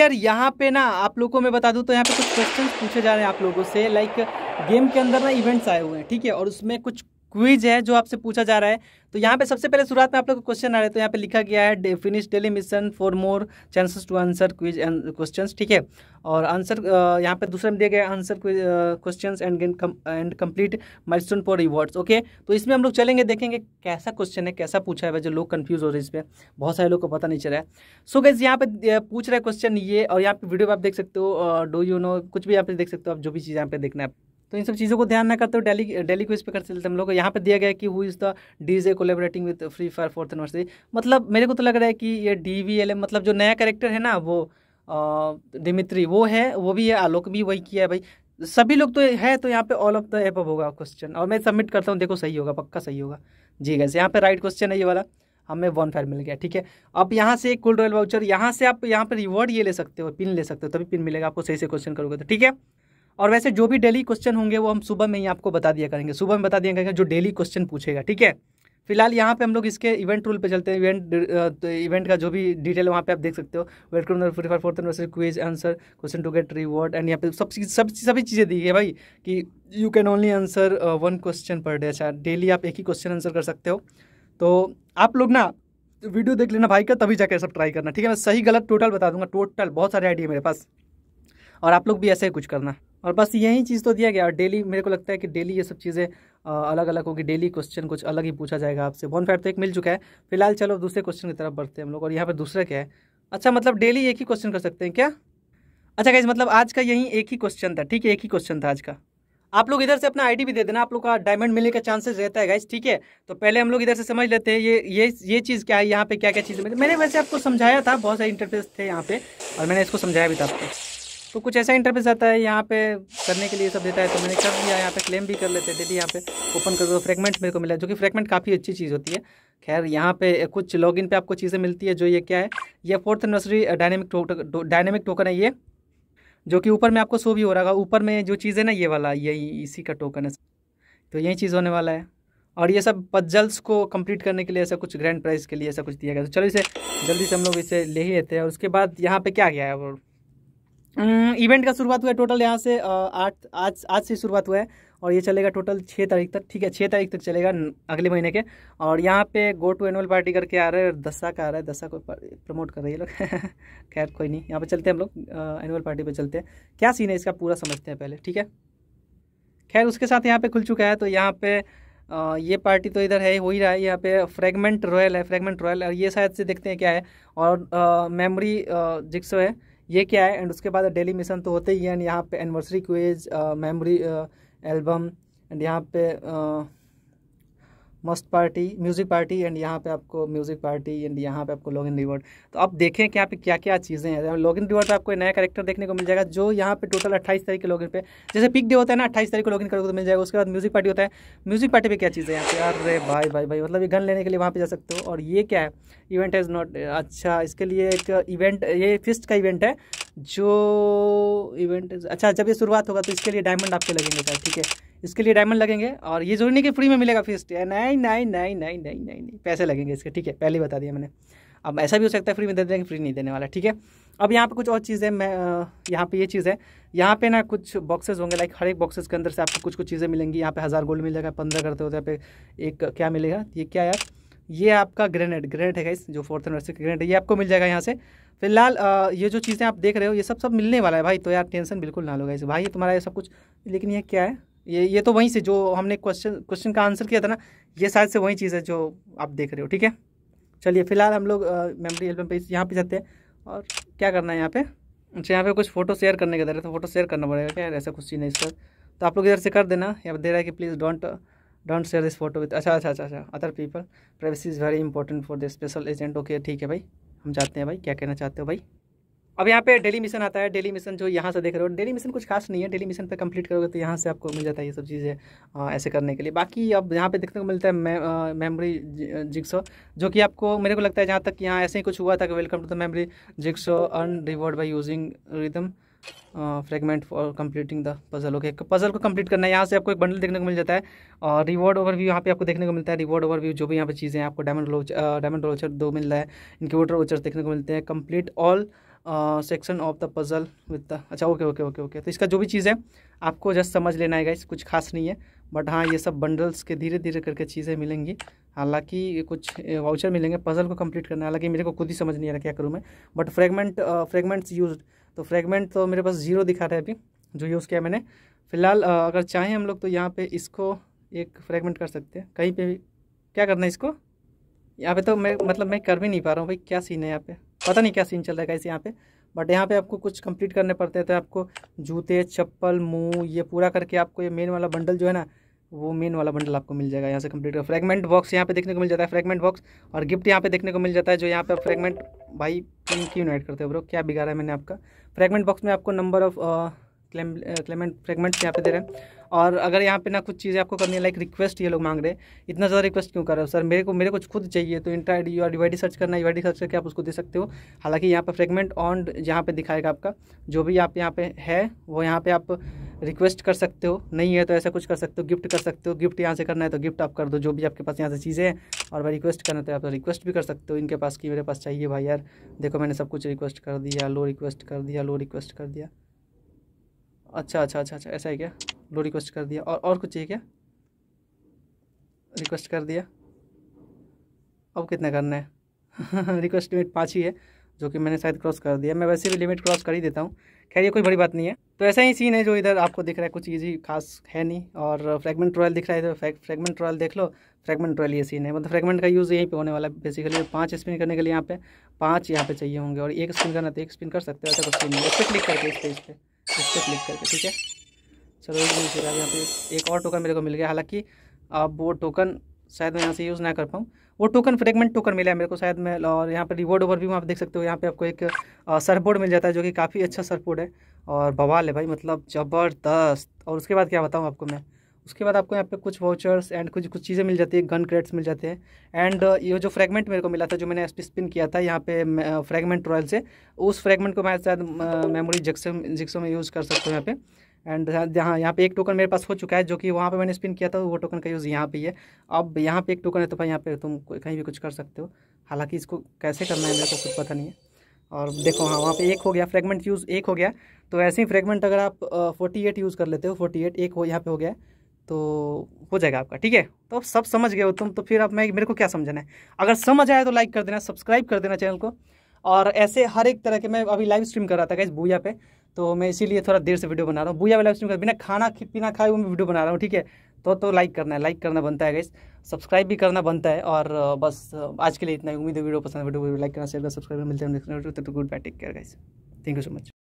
यार यहाँ पे ना आप लोगों को मैं बता दूँ तो यहाँ पे कुछ क्वेश्चन पूछे जा रहे हैं आप लोगों से लाइक गेम के अंदर ना इवेंट्स आए हुए हैं ठीक है और उसमें कुछ क्विज है जो आपसे पूछा जा रहा है तो यहाँ पे सबसे पहले शुरुआत में आप लोग को क्वेश्चन आ रहे हैं तो यहाँ पे लिखा गया है finish daily mission for more chances to answer quiz and question ठीक है और आंसर यहाँ पे दूसरे में दिया गया answer question and and complete milestone for rewards okay तो इसमें हम लोग चलेंगे देखेंगे कैसा क्वेश्चन है कैसा पूछा है जो लोग कन्फ्यूज हो रहे हैं इस पर बहुत सारे लोग को पता नहीं चल रहा है सो गैस यहाँ पे पूछ रहा है क्वेश्चन ये और यहाँ पे वीडियो आप देख सकते हो डो यू नो कुछ भी यहाँ पे देख सकते हो आप जो भी चीज़ यहाँ पे देखना है तो इन सब चीज़ों को ध्यान ना करते हो डेली डेली क्विज पे कर चलते हम लोग यहाँ पे दिया गया कि who is the D J collaborating with free fire fourth university मतलब मेरे को तो लग रहा है कि ये डी वी एल एम मतलब जो नया करेक्टर है ना वो डिमित्री वो है वो भी है आलोक भी वही किया है भाई सभी लोग तो है तो यहाँ पे ऑल ऑफ द एप होगा क्वेश्चन और मैं सबमिट करता हूँ देखो सही होगा पक्का सही होगा जी गैस यहाँ पे राइट क्वेश्चन है ये वाला हमें वन फायर मिल गया ठीक है अब यहाँ से एक कुल रॉयल वाउचर यहाँ से आप यहाँ पे रिवॉर्ड ये ले सकते हो पिन ले सकते हो तभी पिन मिलेगा आपको सही से क्वेश्चन करोगे तो ठीक है और वैसे जो भी डेली क्वेश्चन होंगे वो हम सुबह में ही आपको बता दिया करेंगे सुबह में बता दिया करेंगे जो डेली क्वेश्चन पूछेगा ठीक है फिलहाल यहाँ पे हम लोग इसके इवेंट रूल पे चलते हैं इवेंट तो इवेंट का जो भी डिटेल वहाँ पे आप देख सकते हो welcome number forty five fourth university quiz answer question to get reward and यहाँ पे सब चीज सब सभी चीज़ें दी है भाई कि you can only answer one question per day अच्छा डेली आप एक ही क्वेश्चन आंसर कर सकते हो तो आप लोग ना वीडियो देख लेना भाई का तभी जाकर सब ट्राई करना ठीक है मैं सही गलत टोटल बता दूंगा टोटल बहुत सारे आइडिया मेरे पास और आप लोग भी ऐसे ही कुछ करना और बस यही चीज़ तो दिया गया और डेली मेरे को लगता है कि डेली ये सब चीज़ें अलग अलग होगी डेली क्वेश्चन कुछ अलग ही पूछा जाएगा आपसे वन फाइव तो एक मिल चुका है फिलहाल चलो दूसरे क्वेश्चन की तरफ बढ़ते हैं हम लोग और यहाँ पर दूसरा क्या है अच्छा मतलब डेली एक ही क्वेश्चन कर सकते हैं क्या अच्छा कैसे मतलब आज का यही एक ही क्वेश्चन था ठीक है एक ही क्वेश्चन था आज का आप लोग इधर से अपना आईडी भी दे देना आप लोग का डायमंड मिलने का चांसेस रहता है गाइज ठीक है तो पहले हम लोग इधर से समझ लेते हैं ये ये ये चीज़ क्या है यहाँ पे क्या क्या चीज़ें मैंने वैसे आपको समझाया था बहुत सारे इंटरफेस थे यहाँ पे और मैंने इसको समझाया भी था आपको तो कुछ ऐसा इंटरफेस आता है यहाँ पे करने के लिए सब देता है तो मैंने कर दिया यहाँ पे क्लेम भी कर लेते हैं डेली यहाँ पे ओपन कर दो फ्रेगमेंट मेरे को मिला जो कि फ्रेगमेंट काफ़ी अच्छी चीज़ होती है खैर यहाँ पे कुछ लॉगिन पे आपको चीज़ें मिलती है जो ये क्या है ये fourth nursery dynamic dynamic token है ये जो कि ऊपर में आपको शो भी हो रहा है ऊपर में जो चीज़ है ना ये वाला यही इसी का टोकन है तो यही चीज़ होने वाला है और ये सब पजल्स को कंप्लीट करने के लिए ऐसा कुछ ग्रैंड प्राइज के लिए ऐसा कुछ दिया गया तो चलो इसे जल्दी से हम लोग इसे ले ही लेते हैं और उसके बाद यहाँ पे क्या गया है इवेंट हम्म, का शुरुआत हुआ है टोटल यहाँ से आठ आज आज से शुरुआत हुआ है और ये चलेगा टोटल छः तारीख तक ठीक है छः तारीख तक चलेगा अगले महीने के और यहाँ पे गो टू एनुअल पार्टी करके आ रहा है और का आ रहा है दसा को प्रमोट कर रहे हैं ये लोग खैर कोई नहीं यहाँ पे चलते हैं हम लोग एनुअल पार्टी पे चलते हैं क्या सीन है इसका पूरा समझते हैं पहले ठीक है खैर उसके साथ यहाँ पर खुल चुका है तो यहाँ पर ये पार्टी तो इधर है हो ही रहा है यहाँ पे फ्रेगमेंट रॉयल है फ्रेगमेंट रॉयल और ये शायद से देखते हैं क्या है और मेमोरी जिक्सो है ये क्या है एंड उसके बाद डेली मिशन तो होते ही एंड यहाँ पे anniversary quiz memory album and यहाँ पे uh, मस्त पार्टी म्यूज़िक पार्टी एंड यहाँ पे आपको म्यूज़िक पार्टी एंड यहाँ पे आपको लॉग इन रिवॉर्ड तो आप देखें कि यहाँ पे क्या क्या चीज़ें हैं लॉग इन रिवॉर्ड पर आपको नया करेक्टर देखने को मिल जाएगा जो यहाँ पे टोटल अट्ठाईस तारीख के लॉग इन पे जैसे पिक डे होता है ना अट्ठाईस तारीख को लॉग इन करोगे तो मिल जाएगा उसके बाद म्यूज़िक पार्टी होता है म्यूज़िक पार्टी पर क्या चीज़ें यहाँ पे अरे भाई भाई भाई मतलब ये गन लेने के लिए वहाँ पर जा सकते हो और ये क्या है इवेंट इज़ नॉट अच्छा इसके लिए एक इवेंट ये फिस्ट का इवेंट है जो इवेंट अच्छा जब ये शुरुआत होगा तो इसके लिए डायमंड आपके लगेंगे सर ठीक है इसके लिए डायमंड लगेंगे और ये जरूरी नहीं कि फ्री में मिलेगा फीस नहीं नहीं नहीं नहीं नहीं नहीं नहीं पैसे लगेंगे इसके ठीक है पहले बता दिया मैंने अब ऐसा भी हो सकता है फ्री में दे देंगे फ्री नहीं देने वाला ठीक है अब यहाँ पे कुछ और चीज़ें मैं यहाँ पे ये चीज़ है यहाँ पे ना कुछ बॉक्सेस होंगे लाइक हर एक बॉक्सेस के अंदर से आपको कुछ कुछ चीज़ें मिलेंगी यहाँ पे हज़ार गोल्ड मिल जाएगा पंद्रह करते होते तो यहाँ पे एक क्या मिलेगा ये क्या यार ये आपका ग्रेनेड ग्रेनेड है गाइस जो फोर्थ यूनिवर्सिटी ग्रेनेड है ये आपको मिल जाएगा यहाँ से फिलहाल ये जो चीज़ें आप देख रहे हो ये सब सब मिलने वाला है भाई तो यार टेंशन बिल्कुल ना लो गाइस भाई तुम्हारा ये सब कुछ लेकिन ये क्या है ये ये तो वहीं से जो हमने क्वेश्चन क्वेश्चन का आंसर किया था ना ये शायद से वही चीज़ है जो आप देख रहे हो ठीक है चलिए फिलहाल हम लोग मेमोरी एल्बम पे यहाँ पे जाते हैं और क्या करना है यहाँ पे अच्छा यहाँ पे कुछ फोटो शेयर करने के दर तो फोटो शेयर करना पड़ेगा क्या ऐसा कुछ चीज़ नहीं सर तो आप लोग इधर से कर देना यहाँ पर दे रहा है कि please don't don't share this photo with अच्छा अच्छा अच्छा अच्छा other people privacy is very important for the special agent okay ठीक है भाई हम चाहते हैं भाई क्या कहना चाहते हो भाई अब यहाँ पे डेली मिशन आता है डेली मिशन जो यहाँ से देख रहे हो डेली मिशन कुछ खास नहीं है डेली मिशन पे कंप्लीट करोगे तो यहाँ से आपको मिल जाता है ये सब चीज़ें ऐसे करने के लिए बाकी अब यहाँ पे देखने को मिलता है मे, मेमोरी जिक्सो जो कि आपको मेरे को लगता है जहाँ तक यहाँ ऐसे ही कुछ हुआ था कि welcome to the memory jigsaw earn reward by using rhythm fragment for completing the puzzle okay puzzle को कंप्लीट करना है यहाँ से आपको एक बंडल देखने को मिल जाता है और रिवॉर्ड ओवरव्यू यहाँ पे आपको देखने को मिलता है रिवॉर्ड ओवरव्यू जो भी यहाँ पे चीज़ें हैं आपको डायमंड डायमंड रोचर दो मिल रहा है इंक्यूटर वोचर्स देखने को मिलते हैं complete all section of the puzzle with the अच्छा ओके ओके ओके ओके तो इसका जो भी चीज़ है आपको जस्ट समझ लेना है इस कुछ खास नहीं है बट हाँ ये सब बंडल्स के धीरे धीरे करके चीज़ें मिलेंगी हालांकि कुछ वाउचर मिलेंगे पजल को कंप्लीट करना हालांकि मेरे को खुद ही समझ नहीं आ रहा क्या करूँ मैं बट फ्रेगमेंट फ्रेगमेंट्स यूज तो फ्रेगमेंट तो मेरे पास जीरो दिखा रहा है अभी जो यूज़ किया मैंने फ़िलहाल अगर चाहें हम लोग तो यहाँ पे इसको एक फ्रेगमेंट कर सकते हैं कहीं पे भी क्या करना है इसको यहाँ पे तो मैं मतलब मैं कर भी नहीं पा रहा हूँ भाई क्या सीन है यहाँ पे पता नहीं क्या सीन चल रहा है कैसे यहाँ पे बट यहाँ पे आपको कुछ कंप्लीट करने पड़ते हैं तो आपको जूते चप्पल मुँह ये पूरा करके आपको ये मेन वाला बंडल जो है ना वो मेन वाला बंडल आपको मिल जाएगा यहाँ से कंप्लीट फ्रेगमेंट बॉक्स यहाँ पे देखने को मिल जाता है फ्रेगमेंट बॉक्स और गिफ्ट यहाँ पे देखने को मिल जाता है जो यहाँ पे फ्रेगमेंट भाई क्यों यूनाइट करते हो ब्रो क्या बिगाड़ा है मैंने आपका फ्रेगमेंट बॉक्स में आपको number of claim claimed fragments यहाँ पे दे रहे हैं और अगर यहाँ पे ना कुछ चीज़ें आपको करनी है लाइक रिक्वेस्ट ये लोग मांग रहे हैं इतना ज़्यादा रिक्वेस्ट क्यों कर रहे हो सर मेरे को मेरे को खुद चाहिए तो इंटर आई और यू सर्च करना यू सर्च करके आप उसको दे सकते हो हालांकि यहाँ पर फ्रेगमेंट ऑन जहाँ पर दिखाएगा आपका जो भी आप यहाँ पे है वो यहाँ पर आप रिक्वेस्ट कर सकते हो नहीं है तो ऐसा कुछ कर सकते हो गिफ्ट कर सकते हो गिफ्ट यहाँ से करना है तो गिफ्ट आप कर दो जो भी आपके पास यहाँ से चीज़ें हैं और भाई रिक्वेस्ट करना है तो आप तो रिक्वेस्ट भी कर सकते हो इनके पास कि मेरे पास चाहिए भाई यार देखो मैंने सब कुछ रिक्वेस्ट कर दिया लो रिक्वेस्ट कर दिया लो रिक्वेस्ट कर दिया अच्छा अच्छा अच्छा अच्छा ऐसा है क्या लो रिक्वेस्ट कर दिया और और कुछ चाहिए क्या रिक्वेस्ट कर दिया अब कितना करना है रिक्वेस्ट में पाँच ही है जो कि मैंने शायद क्रॉस कर दिया मैं वैसे भी लिमिट क्रॉस कर ही देता हूँ खैर ये कोई बड़ी बात नहीं है तो ऐसा ही सीन है जो इधर आपको दिख रहा है कुछ ईजी खास है नहीं और फ्रेगमेंट रॉयल दिख रहा है फ्रेगमेंट तो रॉयल देख लो फ्रेगमेंट रॉयल ये सीन है मतलब फ्रेगमेंट का यूज़ यहीं पे होने वाला है बेसिकली पाँच स्पिन करने के लिए यहाँ पे पाँच यहाँ पे चाहिए होंगे और एक स्पिन करना तो एक स्पिन कर सकते हैं ऐसा कुछ नहीं इस पर क्लिक करके इस पेज पर इस पर क्लिक करके ठीक है चलो यहाँ पे एक और टोकन मेरे को मिल गया हालाँकि अब वो टोकन शायद मैं यहाँ से यूज़ ना कर पाऊँ वो टोकन फ्रेगमेंट टोकन मिला है मेरे को शायद मैं और यहाँ पर रिवॉर्ड ओवर भी आप देख सकते हो यहाँ पे आपको एक सरपोर्ड मिल जाता है जो कि काफ़ी अच्छा सरपोर्ड है और बवाल है भाई मतलब ज़बरदस्त और उसके बाद क्या बताऊँ आपको मैं उसके बाद आपको यहाँ पे कुछ वाउचर्स एंड कुछ कुछ चीज़ें मिल जाती है गन क्रेड्स मिल जाते हैं एंड ये जो फ्रेगमेंट मेरे को मिला था जो मैंने स्पिन किया था यहाँ पे फ्रेगमेंट रॉयल से उस फ्रेगमेंट को मैं शायद मेमोरी जिक्सो जिक्सो में यूज़ कर सकता हूँ यहाँ पे एंड जहाँ यहाँ पे एक टोकन मेरे पास हो चुका है जो कि वहाँ पे मैंने स्पिन किया था वो टोकन का यूज़ यहाँ पे है अब यहाँ पे एक टोकन है तो भाई यहाँ पे तुम कहीं भी कुछ कर सकते हो हालांकि इसको कैसे करना है मेरे को कुछ पता नहीं है और देखो हाँ वहाँ पे एक हो गया फ्रेगमेंट यूज़ एक हो गया तो ऐसे ही फ्रेगमेंट अगर आप फोर्टी एट यूज़ कर लेते हो फोर्टी एट एक हो यहाँ पे हो गया तो हो जाएगा आपका ठीक है तो सब समझ गए हो तुम तो फिर अब मैं मेरे को क्या समझना है अगर समझ आया तो लाइक कर देना सब्सक्राइब कर देना चैनल को और ऐसे हर एक तरह के मैं अभी लाइव स्ट्रीम कर रहा था इस भूया पे तो मैं इसीलिए थोड़ा देर से वीडियो बना रहा हूँ भूया वाला उसमें बिना खाना पीना खाए हुए मैं वीडियो बना रहा हूँ ठीक है तो तो लाइक करना है लाइक करना बनता है गाइस सब्सक्राइब भी करना बनता है और बस आज के लिए इतना ही उम्मीद है वीडियो पसंद वीडियो लाइक करना शेयर करना सब्सक्राइब मिलते हैं goodbye take care guys thank you so much